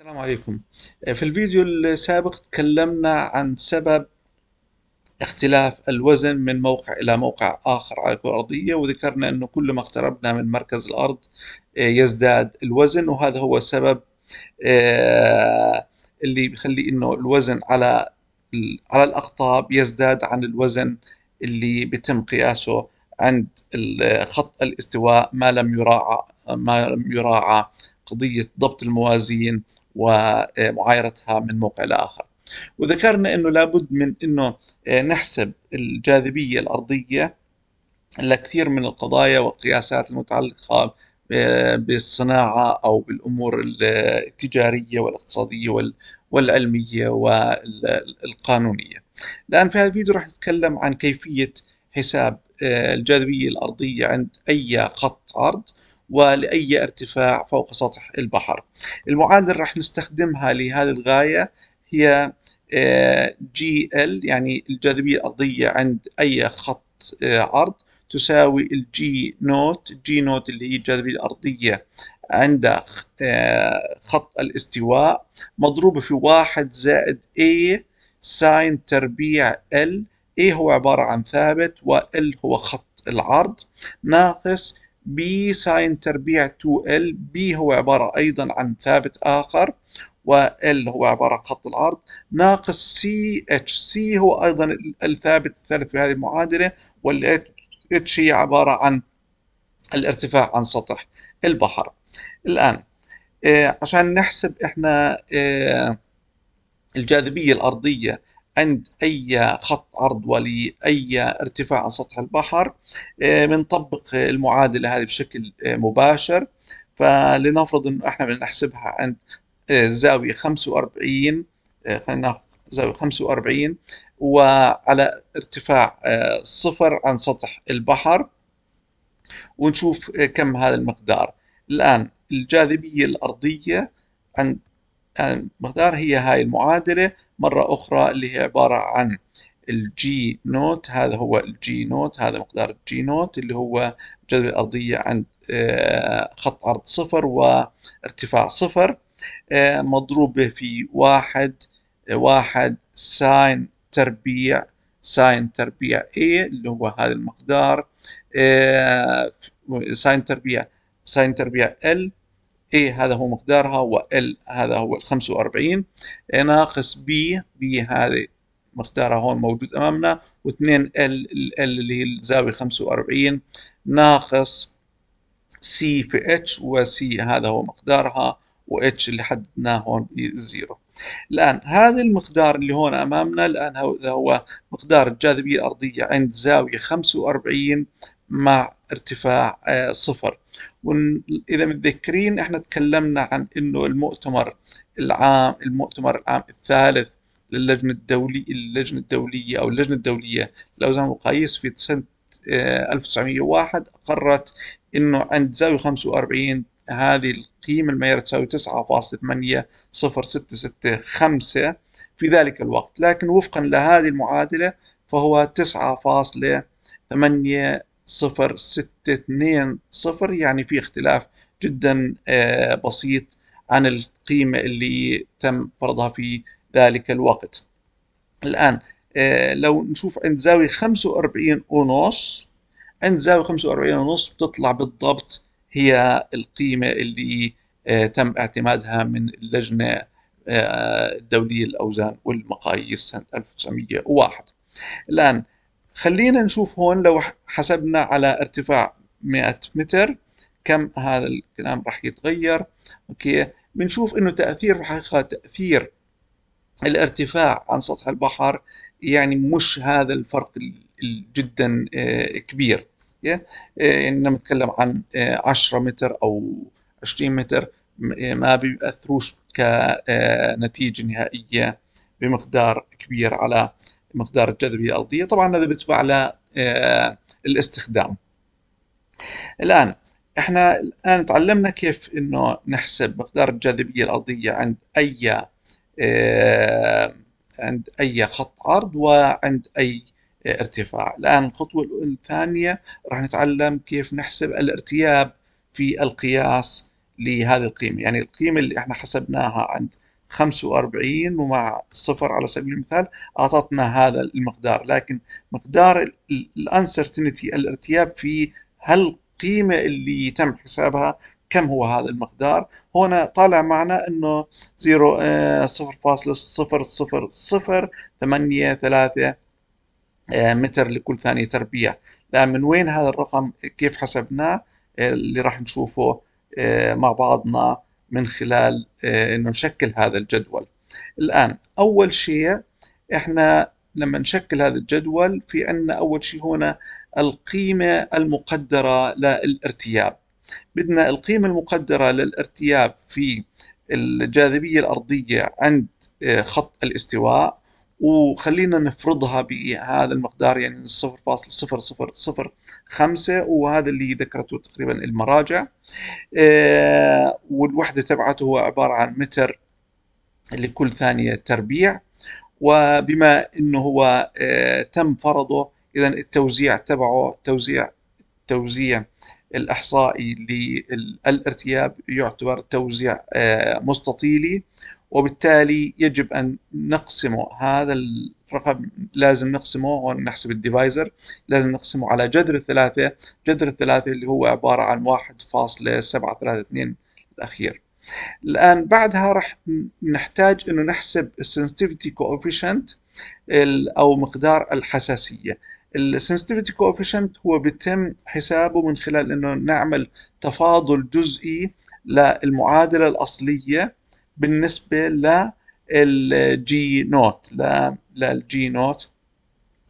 السلام عليكم آه، في الفيديو السابق تكلمنا عن سبب اختلاف الوزن من موقع إلى موقع آخر على الكرة الأرضية وذكرنا أنه كل ما اقتربنا من مركز الأرض آه، يزداد الوزن وهذا هو السبب آه، اللي بيخلي أنه الوزن على على الأقطاب يزداد عن الوزن اللي بيتم قياسه عند خط الاستواء ما لم يراعى ما لم يراعى قضية ضبط الموازين ومعايرتها من موقع لاخر وذكرنا انه لابد من انه نحسب الجاذبيه الارضيه لكثير من القضايا والقياسات المتعلقه بالصناعه او بالامور التجاريه والاقتصاديه والعلميه والقانونيه. الان في هذا الفيديو راح نتكلم عن كيفيه حساب الجاذبيه الارضيه عند اي خط عرض ولأي ارتفاع فوق سطح البحر المعادلة راح نستخدمها لهذه الغاية هي آه، جي ال يعني الجاذبية الأرضية عند أي خط عرض آه، تساوي الجي نوت جي نوت اللي هي الجاذبية الأرضية عند آه، خط الاستواء مضروبة في واحد زائد A ساين تربيع L A هو عبارة عن ثابت وال هو خط العرض ناقص بي ساين تربيع 2L بي هو عبارة أيضا عن ثابت آخر وال هو عبارة عن خط العرض ناقص سي اتش سي هو أيضا الثابت الثالث في هذه المعادلة والاتش هي عبارة عن الارتفاع عن سطح البحر الآن آه، عشان نحسب إحنا آه، الجاذبية الأرضية عند أي خط عرض ولأي ارتفاع عن سطح البحر بنطبق آه، المعادلة هذه بشكل آه، مباشر فلنفرض أنه إحنا بنحسبها عند آه، زاوية 45 خلينا ناخذ زاوية 45 وعلى ارتفاع صفر عن سطح البحر ونشوف كم هذا المقدار الآن الجاذبية الأرضية عند المقدار هي هاي المعادلة مرة أخرى اللي هي عبارة عن الجي نوت هذا هو الجي نوت هذا مقدار الجي نوت اللي هو جذب الأرضية عند آه، خط عرض صفر وارتفاع صفر آه، مضروبة في واحد آه، واحد ساين تربيع ساين تربيع A اللي هو هذا المقدار ساين تربيع ساين تربيع L A هذا هو مقدارها وال هذا هو ال 45 ناقص B B هذه مقدارها هون موجود امامنا و2 ال ال اللي هي الزاويه 45 ناقص سي في اتش وسي هذا هو مقدارها واتش اللي حددناه هون بزيرو الآن هذا المقدار اللي هون أمامنا الآن هذا هو مقدار الجاذبية الأرضية عند زاوية 45 مع ارتفاع آه، صفر واذا متذكرين احنا تكلمنا عن انه المؤتمر العام المؤتمر العام الثالث للجنه الدوليه اللجنه الدوليه او اللجنه الدوليه للاوزان والمقاييس في سنه 1901 آه، اقرت انه عند زاويه 45 هذه القيمه المعيار تساوي 9.80665 في ذلك الوقت لكن وفقا لهذه المعادله فهو 9.8 صفر ستة اثنين صفر يعني في اختلاف جدا آه، بسيط عن القيمة اللي تم فرضها في ذلك الوقت الآن آه، لو نشوف عند زاوية 45 ونص عند زاوية 45 ونص بتطلع بالضبط هي القيمة اللي آه، تم اعتمادها من اللجنة الدولية للأوزان والمقاييس سنة 1901 الآن خلينا نشوف هون لو حسبنا على ارتفاع 100 متر كم هذا الكلام راح يتغير اوكي بنشوف انه تاثير الحقيقه تاثير الارتفاع عن سطح البحر يعني مش هذا الفرق جدا آه، كبير آه، يعني لما نتكلم عن 10 آه، متر او 20 متر ما بيأثروش كنتيجة نهائية بمقدار كبير على مقدار الجاذبيه الارضيه طبعا هذا بيتبع على آه، الاستخدام الان احنا الان تعلمنا كيف انه نحسب مقدار الجاذبيه الارضيه عند اي آه، عند اي خط عرض وعند اي آه، ارتفاع الان الخطوه الثانيه راح نتعلم كيف نحسب الارتياب في القياس لهذه القيمه يعني القيمه اللي احنا حسبناها عند 45 ومع صفر على سبيل المثال أعطتنا هذا المقدار لكن مقدار الانسرتينتي الارتياب في هل القيمة اللي تم حسابها كم هو هذا المقدار هنا طالع معنا انه 0 0.00083 آه، آه، متر لكل ثانية تربيع لا من وين هذا الرقم كيف حسبناه آه، اللي راح نشوفه مع بعضنا من خلال آه، انه نشكل هذا الجدول الان اول شيء احنا لما نشكل هذا الجدول في عندنا اول شيء هنا القيمه المقدره للارتياب بدنا القيمه المقدره للارتياب في الجاذبيه الارضيه عند آه، خط الاستواء وخلينا نفرضها بهذا المقدار يعني 0.0005 وهذا اللي ذكرته تقريبا المراجع آه، والوحدة تبعته هو عبارة عن متر لكل ثانية تربيع وبما انه هو آه، تم فرضه اذا التوزيع تبعه توزيع توزيع الاحصائي للارتياب يعتبر توزيع آه، مستطيلي وبالتالي يجب ان نقسمه هذا الرقم لازم نقسمه ونحسب الديفايزر لازم نقسمه على جذر الثلاثة جذر الثلاثة اللي هو عبارة عن 1.732 الأخير الآن بعدها راح نحتاج إنه نحسب السنسيتيفيتي كوفيشنت أو مقدار الحساسية السنسيتيفيتي كوفيشنت هو بيتم حسابه من خلال إنه نعمل تفاضل جزئي للمعادلة الأصلية بالنسبه للجي نوت للجي نوت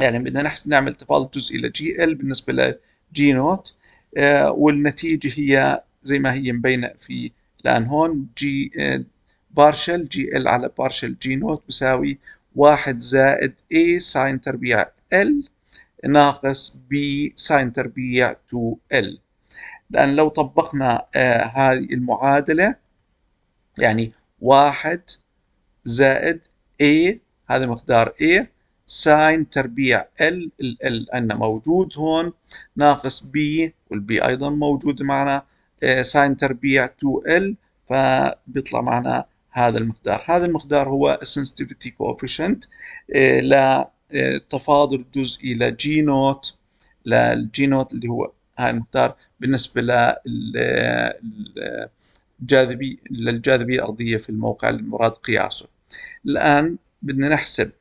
يعني بدنا نعمل تفاضل جزئي لجي ال بالنسبه لجي نوت آه، والنتيجه هي زي ما هي مبينه في لأن هون جي بارشل آه، جي ال على بارشل جي نوت بساوي واحد زائد A ساين تربيع L ناقص B ساين تربيع 2L لأن لو طبقنا آه هذه المعادلة يعني واحد زائد A هذا مقدار A ساين تربيع L ال أن موجود هون ناقص B والبي أيضا موجود معنا آه، ساين تربيع 2L فبيطلع معنا هذا المقدار هذا المقدار هو sensitivity coefficient آه، لتفاضل آه، جزئي لجي نوت للجي نوت اللي هو هاي المقدار بالنسبة لل جاذبي للجاذبية الأرضية في الموقع المراد قياسه الآن بدنا نحسب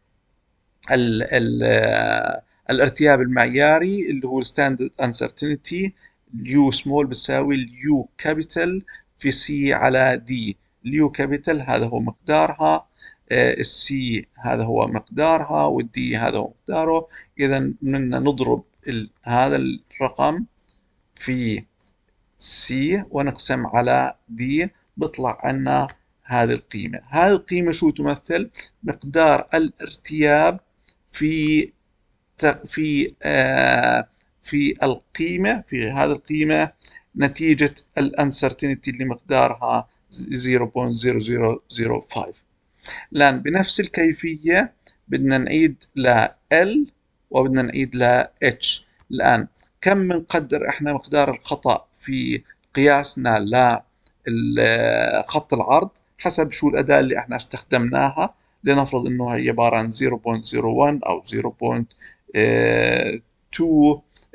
الـ الـ آه، الارتياب المعياري اللي هو الستاندرد انسرتينتي اليو سمول بتساوي اليو كابيتال في سي على دي اليو كابيتال هذا هو مقدارها آه، السي هذا هو مقدارها والدي هذا هو مقداره اذا بدنا نضرب هذا الرقم في سي ونقسم على دي بطلع عنا هذه القيمة هذه القيمة شو تمثل مقدار الارتياب في في آه، في القيمة في هذه القيمة نتيجة الانسرتينتي اللي مقدارها 0.0005 الآن بنفس الكيفية بدنا نعيد ل L وبدنا نعيد ل H الآن كم بنقدر احنا مقدار الخطأ في قياسنا لخط العرض حسب شو الأداة اللي احنا استخدمناها لنفرض انه هي عبارة عن 0.01 او 0.2 آه،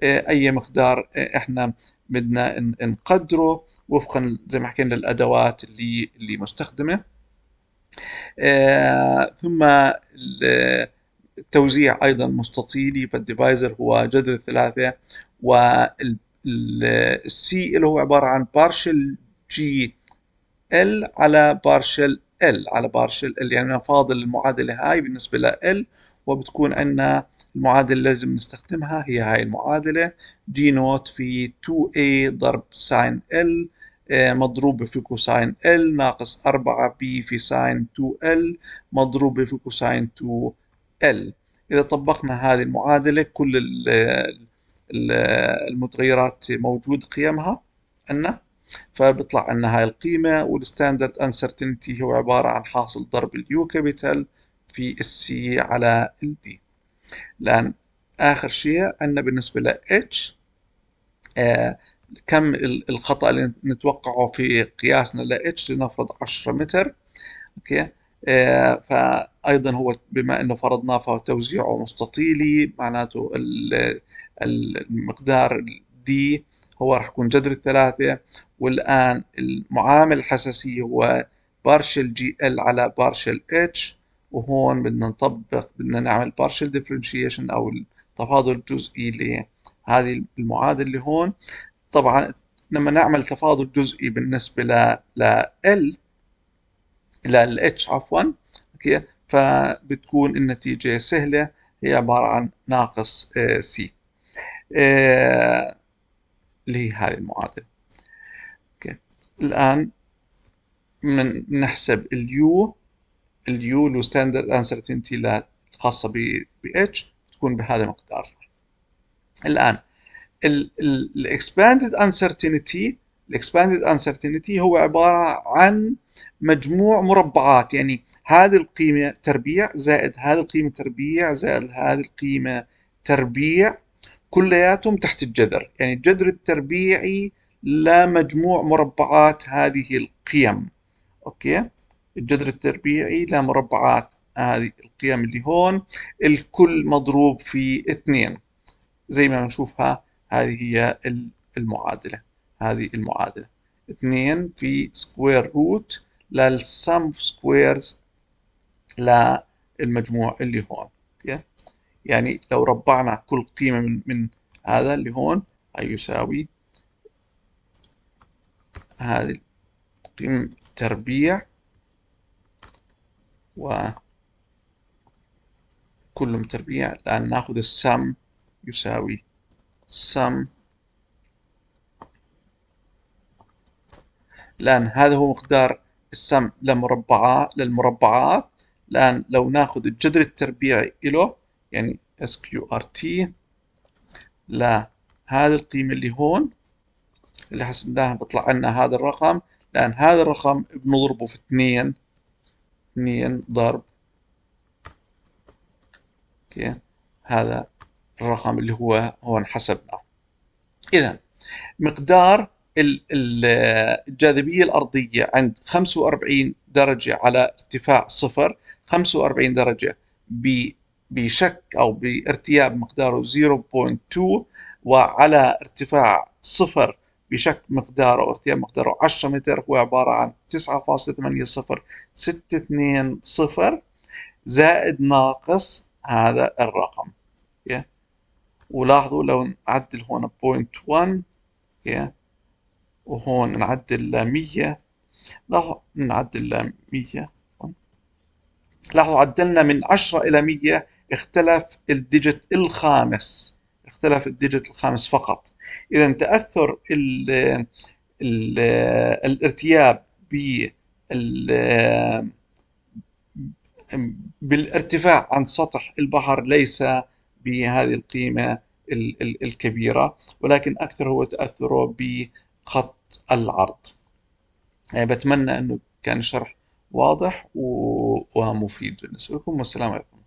آه، اي مقدار آه، احنا بدنا نقدره وفقا زي ما حكينا للادوات اللي اللي مستخدمه ثم التوزيع ايضا مستطيلي فالديفايزر هو جذر الثلاثه والـ السي اللي هو عباره عن بارشل جي ال على بارشل ال على بارشل ال يعني انا فاضل المعادله هاي بالنسبه لل وبتكون عندنا المعادله اللي لازم نستخدمها هي هاي المعادله جي نوت في 2a ضرب ساين ال آه، مضروبة في كوساين ال ناقص 4 بي في ساين 2L مضروبة في كوساين 2L إذا طبقنا هذه المعادلة كل المتغيرات موجود قيمها عندنا فبيطلع عندنا هاي القيمة والستاندرد انسرتينتي هو عبارة عن حاصل ضرب اليو كابيتال في السي على الدي لأن آخر شيء عندنا بالنسبة ل اتش آه، كم الخطأ اللي نتوقعه في قياسنا ل اتش لنفرض 10 متر أوكي آه فأيضا هو بما أنه فرضناه فتوزيعه مستطيلي معناته المقدار دي هو راح يكون جذر الثلاثة والآن المعامل الحساسية هو بارشل جي ال على بارشل اتش وهون بدنا نطبق بدنا نعمل بارشل ديفرنشيشن أو التفاضل الجزئي لهذه المعادلة اللي هون طبعا لما نعمل تفاضل جزئي بالنسبة ل ل ال ل اتش عفوا اوكي فبتكون النتيجة سهلة هي عبارة عن ناقص سي آه، آه، اللي هي هذه المعادلة اوكي الآن من نحسب اليو اليو لو ستاندرد انسرتينتي الخاصة ب اتش تكون بهذا المقدار الآن الاكسباندد انسرتينتي الاكسباندد انسرتينتي هو عبارة عن مجموع مربعات يعني هذه القيمة تربيع زائد هذه القيمة تربيع زائد هذه القيمة تربيع كلياتهم تحت الجذر يعني الجذر التربيعي لمجموع مربعات هذه القيم اوكي الجذر التربيعي لمربعات هذه القيم اللي هون الكل مضروب في اثنين زي ما نشوفها هذه هي المعادلة هذه المعادلة اثنين في سكوير روت للسم سكويرز للمجموع اللي هون يعني لو ربعنا كل قيمة من من هذا اللي هون هيساوي هذه قيمة تربيع و كلهم تربيع الآن ناخذ السم يساوي سم الآن هذا هو مقدار السم للمربعات للمربعات الآن لو ناخذ الجذر التربيعي له يعني sqrt لهذه القيمة اللي هون اللي حسبناها بيطلع لنا هذا الرقم لأن هذا الرقم بنضربه في اثنين اثنين ضرب اوكي هذا الرقم اللي هو هون حسبناه إذا مقدار الجاذبية الأرضية عند 45 درجة على ارتفاع صفر 45 درجة ب بشك أو بارتياب مقداره 0.2 وعلى ارتفاع صفر بشك مقداره ارتياب مقداره 10 متر هو عبارة عن 9.80620 زائد ناقص هذا الرقم اوكي ولاحظوا لو نعدل هون 0.1 اوكي وهون نعدل ل 100 لاحظوا نعدل ل 100 لاحظوا عدلنا من 10 إلى 100 اختلف الديجيت الخامس اختلف الديجيت الخامس فقط اذا تاثر الـ الـ الارتياب ب بالارتفاع عن سطح البحر ليس بهذه القيمه الكبيره ولكن اكثر هو تاثره بخط العرض يعني بتمنى انه كان الشرح واضح ومفيد بالنسبه لكم والسلام عليكم